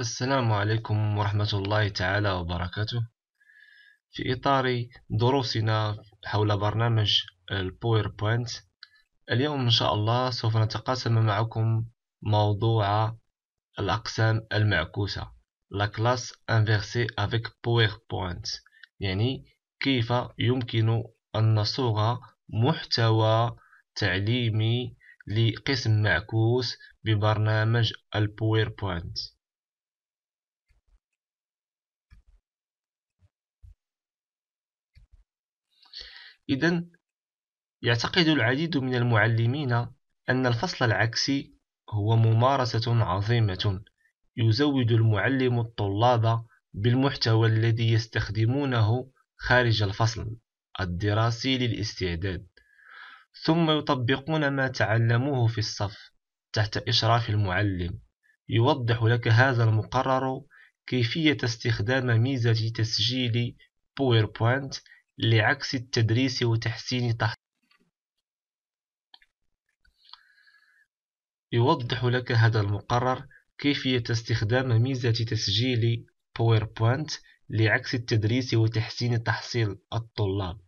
السلام عليكم ورحمة الله تعالى وبركاته في إطار دروسنا حول برنامج الباوربوينت اليوم إن شاء الله سوف نتقاسم معكم موضوع الأقسام المعكوسة لا كلاس انفيرسي افيك باوربوينت يعني كيف يمكن أن نصوغ محتوى تعليمي لقسم معكوس ببرنامج الباوربوينت إذا يعتقد العديد من المعلمين أن الفصل العكسي هو ممارسة عظيمة يزود المعلم الطلاب بالمحتوى الذي يستخدمونه خارج الفصل الدراسي للاستعداد ثم يطبقون ما تعلموه في الصف تحت إشراف المعلم يوضح لك هذا المقرر كيفية استخدام ميزة تسجيل باوربوينت لعكس التدريس وتحسين تحت يوضح لك هذا المقرر كيفية استخدام ميزة تسجيل PowerPoint لعكس التدريس وتحسين تحصيل الطلاب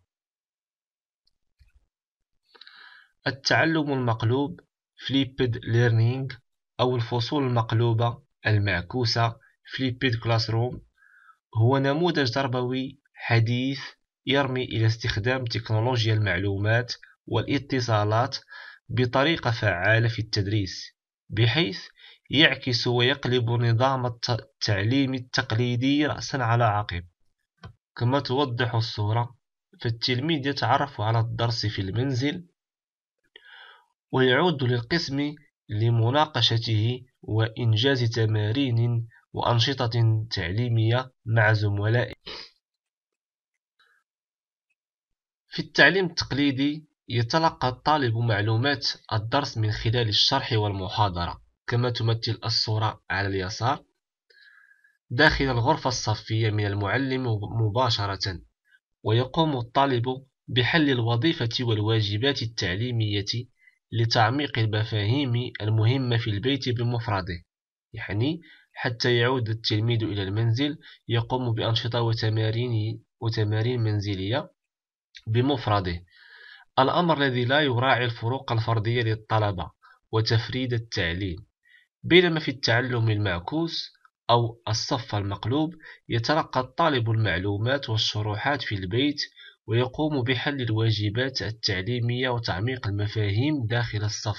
التعلم المقلوب Flipped Learning أو الفصول المقلوبة المعكوسة Flipped Classroom هو نموذج تربوي حديث يرمي إلى استخدام تكنولوجيا المعلومات والاتصالات بطريقة فعالة في التدريس بحيث يعكس ويقلب نظام التعليم التقليدي رأسا على عقب كما توضح الصورة فالتلميذ يتعرف على الدرس في المنزل ويعود للقسم لمناقشته وإنجاز تمارين وأنشطة تعليمية مع زملائه في التعليم التقليدي يتلقى الطالب معلومات الدرس من خلال الشرح والمحاضرة كما تمثل الصورة على اليسار داخل الغرفة الصفية من المعلم مباشرة ويقوم الطالب بحل الوظيفة والواجبات التعليمية لتعميق المفاهيم المهمة في البيت بمفرده يعني حتى يعود التلميذ إلى المنزل يقوم بأنشطة وتمارين وتمارين منزلية بمفرده الأمر الذي لا يراعي الفروق الفردية للطلبة وتفريد التعليم بينما في التعلم المعكوس أو الصف المقلوب يتلقى الطالب المعلومات والشروحات في البيت ويقوم بحل الواجبات التعليمية وتعميق المفاهيم داخل الصف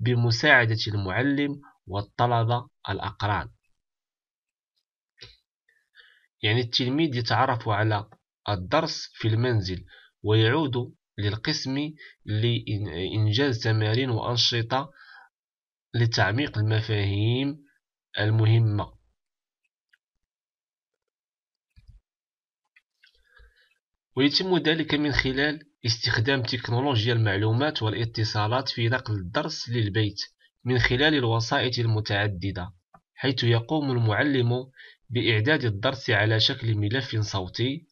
بمساعدة المعلم والطلبة الأقران يعني التلميذ يتعرف على الدرس في المنزل ويعود للقسم لإنجاز تمارين وأنشطة لتعميق المفاهيم المهمة ويتم ذلك من خلال استخدام تكنولوجيا المعلومات والاتصالات في نقل الدرس للبيت من خلال الوسائط المتعددة حيث يقوم المعلم بإعداد الدرس على شكل ملف صوتي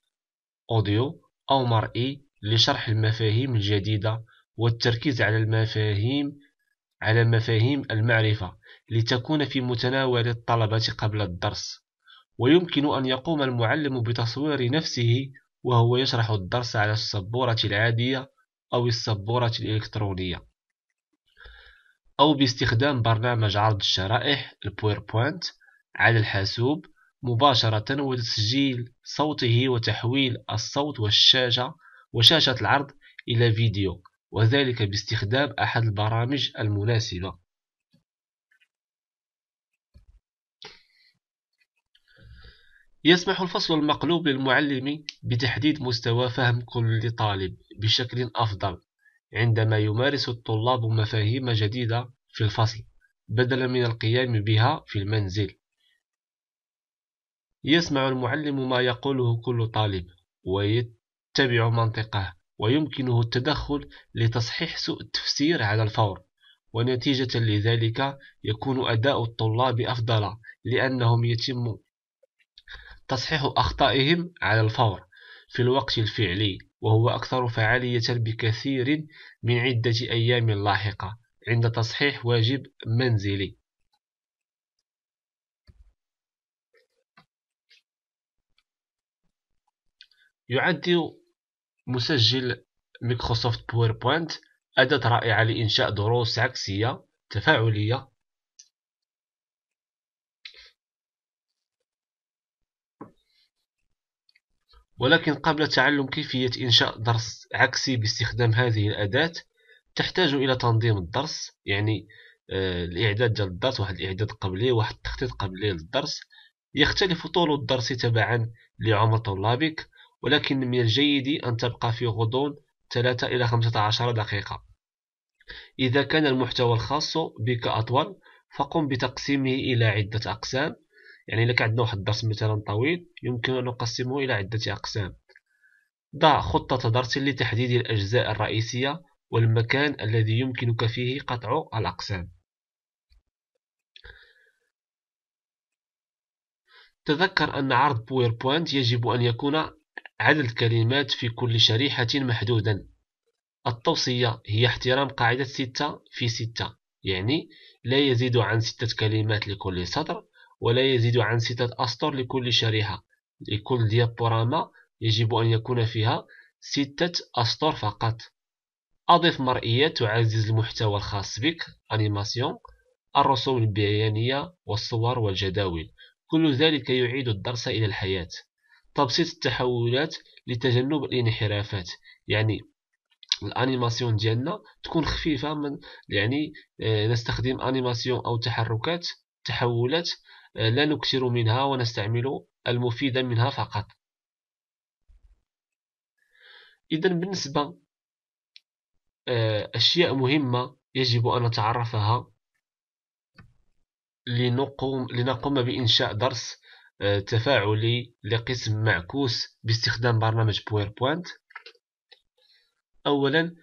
أوديو أو مرئي لشرح المفاهيم الجديدة والتركيز على المفاهيم على مفاهيم المعرفة لتكون في متناول الطلبة قبل الدرس ويمكن أن يقوم المعلم بتصوير نفسه وهو يشرح الدرس على السبورة العادية أو السبورة الإلكترونية أو باستخدام برنامج عرض الشرائح البويربوينت على الحاسوب مباشرة وتسجيل صوته وتحويل الصوت والشاشة وشاشة العرض إلى فيديو وذلك باستخدام أحد البرامج المناسبة يسمح الفصل المقلوب للمعلم بتحديد مستوى فهم كل طالب بشكل أفضل عندما يمارس الطلاب مفاهيم جديدة في الفصل بدلا من القيام بها في المنزل يسمع المعلم ما يقوله كل طالب ويتبع منطقه ويمكنه التدخل لتصحيح سوء التفسير على الفور ونتيجة لذلك يكون أداء الطلاب أفضل لأنهم يتم تصحيح أخطائهم على الفور في الوقت الفعلي وهو أكثر فعالية بكثير من عدة أيام لاحقة عند تصحيح واجب منزلي يعد مسجل مايكروسوفت باوربوينت أداة رائعة لإنشاء دروس عكسية تفاعلية ولكن قبل تعلم كيفية إنشاء درس عكسي باستخدام هذه الأداة تحتاج إلى تنظيم الدرس يعني آه، الإعداد ديال الدرس واحد الإعداد قبلي واحد التخطيط قبلي للدرس يختلف طول الدرس تبعا لعمر طلابك ولكن من الجيد أن تبقى في غضون 3 إلى 15 دقيقة إذا كان المحتوى الخاص بك أطول فقم بتقسيمه إلى عدة أقسام يعني لك عندنا واحد الدرس مثلا طويل يمكن أن نقسمه إلى عدة أقسام ضع خطة درس لتحديد الأجزاء الرئيسية والمكان الذي يمكنك فيه قطع الأقسام تذكر أن عرض بويربوينت يجب أن يكون عدد الكلمات في كل شريحة محدودا التوصية هي احترام قاعدة ستة في ستة يعني لا يزيد عن ستة كلمات لكل سطر ولا يزيد عن ستة أسطر لكل شريحة لكل ديابوراما يجب أن يكون فيها ستة أسطر فقط أضف مرئيات تعزز المحتوى الخاص بك أنيماسيون الرسوم البيانية والصور والجداول كل ذلك يعيد الدرس إلى الحياة تبسيط التحولات لتجنب الانحرافات يعني الانيماسيون ديالنا تكون خفيفه من يعني آه، نستخدم انيماسيون او تحركات تحولات آه، لا نكثر منها ونستعمل المفيد منها فقط اذا بالنسبه آه، اشياء مهمه يجب ان نتعرفها لنقوم لنقوم بانشاء درس آه، تفاعلي لقسم معكوس باستخدام برنامج بويربوينت أولا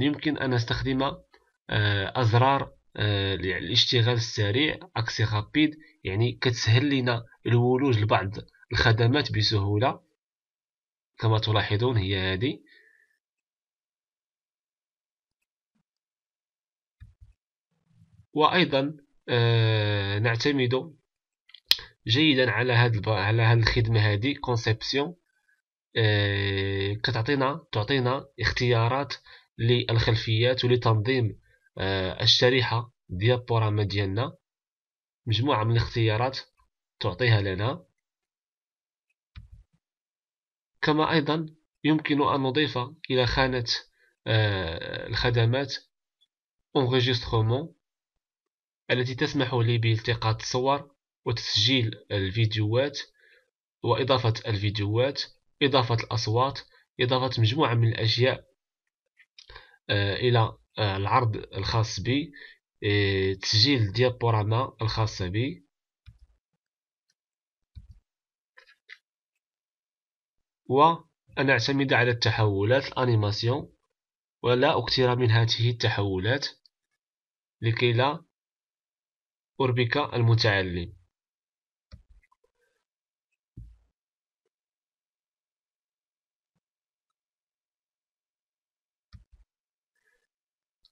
يمكن أن أستخدم آه، أزرار آه، يعني الاشتغال السريع أكسي رابيد يعني كتسهل لنا الولوج لبعض الخدمات بسهولة كما تلاحظون هي هذه وأيضا نعتمد جيدا على هاد الب... على هاد الخدمه هادي كونسيبسيون آه كتعطينا تعطينا اختيارات للخلفيات ولتنظيم آه الشريحه ديال ديابوراما ديالنا مجموعه من الاختيارات تعطيها لنا كما ايضا يمكن ان نضيف الى خانه آه الخدمات enregistrement التي تسمح لي بالتقاط الصور وتسجيل الفيديوهات وإضافة الفيديوهات إضافة الأصوات إضافة مجموعة من الأشياء آه، إلى آه، العرض الخاص بي آه، تسجيل ديابوراما الخاصة بي وأن أعتمد على التحولات الأنيماسيون ولا أكثر من هذه التحولات لكي لا أربك المتعلم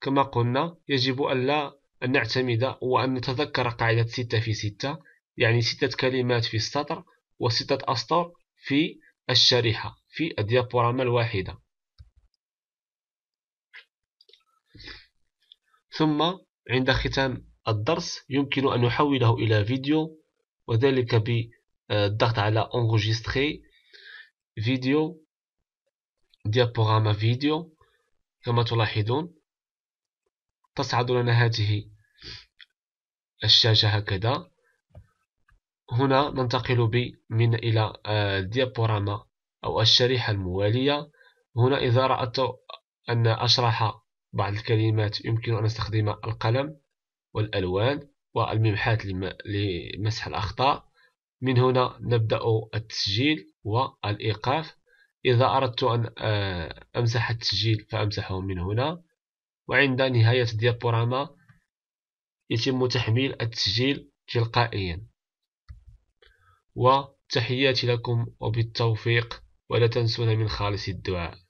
كما قلنا يجب ألا أن نعتمد وأن نتذكر قاعدة ستة في ستة يعني ستة كلمات في السطر وستة أسطر في الشريحة في الديابوراما الواحدة ثم عند ختام الدرس يمكن أن نحوله إلى فيديو وذلك بالضغط آه، على enregistrer فيديو ديابوراما فيديو كما تلاحظون تصعد لنا هذه الشاشة هكذا هنا ننتقل ب من إلى الديابوراما آه، أو الشريحة الموالية هنا إذا رأت أن أشرح بعض الكلمات يمكن أن أستخدم القلم والألوان والممحات لمسح الأخطاء من هنا نبدأ التسجيل والإيقاف إذا أردت أن آه، أمسح التسجيل فأمسحه من هنا وعند نهاية الديابوراما يتم تحميل التسجيل تلقائيا وتحياتي لكم وبالتوفيق ولا تنسونا من خالص الدعاء